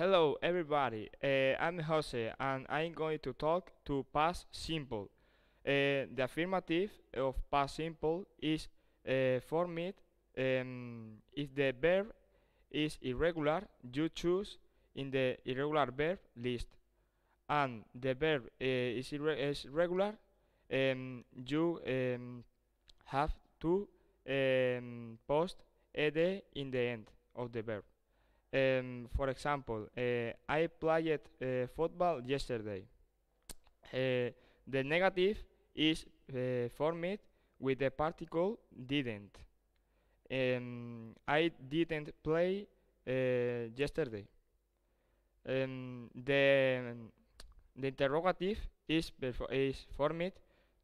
Hello everybody, uh, I'm Jose and I'm going to talk to past simple. Uh, the affirmative of past simple is uh, formed um, if the verb is irregular, you choose in the irregular verb list. And the verb uh, is, irre is regular, um, you um, have to um, post ed in the end of the verb. Um, for example, uh, I played uh, football yesterday. Uh, the negative is formed with the particle didn't. Um, I didn't play yesterday. Um, the the interrogative is is formed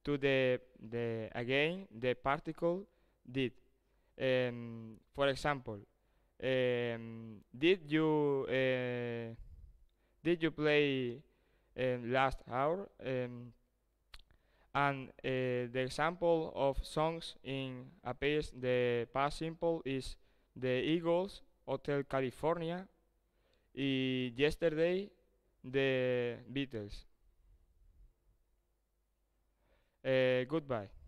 to the the again the particle did. Um, for example, um, did you uh, did you play um, last hour? Um, and uh, the example of songs in a piece, the past simple is the Eagles, Hotel California, and yesterday, the Beatles. Uh, goodbye.